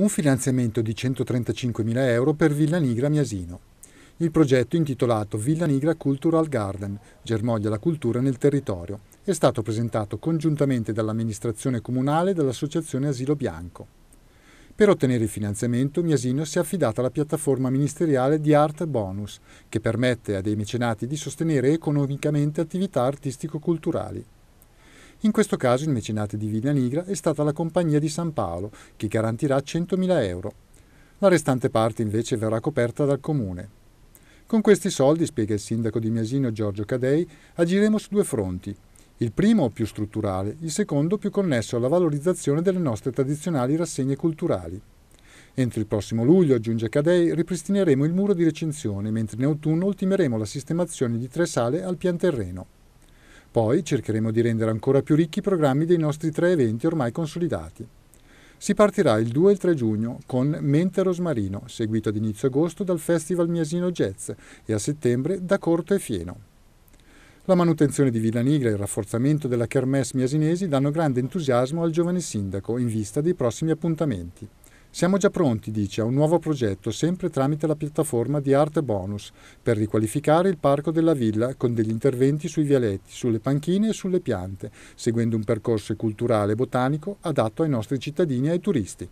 un finanziamento di 135.000 euro per Villa Nigra Miasino. Il progetto intitolato Villa Nigra Cultural Garden, germoglia la cultura nel territorio, è stato presentato congiuntamente dall'amministrazione comunale e dall'associazione Asilo Bianco. Per ottenere il finanziamento Miasino si è affidata alla piattaforma ministeriale di Art Bonus, che permette a dei mecenati di sostenere economicamente attività artistico-culturali. In questo caso il mecenate di Villa Nigra è stata la Compagnia di San Paolo, che garantirà 100.000 euro. La restante parte invece verrà coperta dal Comune. Con questi soldi, spiega il sindaco di Miasino Giorgio Cadei, agiremo su due fronti. Il primo più strutturale, il secondo più connesso alla valorizzazione delle nostre tradizionali rassegne culturali. Entro il prossimo luglio, aggiunge Cadei, ripristineremo il muro di recinzione, mentre in autunno ultimeremo la sistemazione di tre sale al pian terreno. Poi cercheremo di rendere ancora più ricchi i programmi dei nostri tre eventi ormai consolidati. Si partirà il 2 e il 3 giugno con Mente Rosmarino, seguito ad inizio agosto dal Festival Miasino Jazz e a settembre da Corto e Fieno. La manutenzione di Villa Nigra e il rafforzamento della Kermesse Miasinesi danno grande entusiasmo al giovane sindaco in vista dei prossimi appuntamenti. Siamo già pronti, dice, a un nuovo progetto, sempre tramite la piattaforma di Arte Bonus, per riqualificare il parco della villa con degli interventi sui vialetti, sulle panchine e sulle piante, seguendo un percorso culturale e botanico adatto ai nostri cittadini e ai turisti.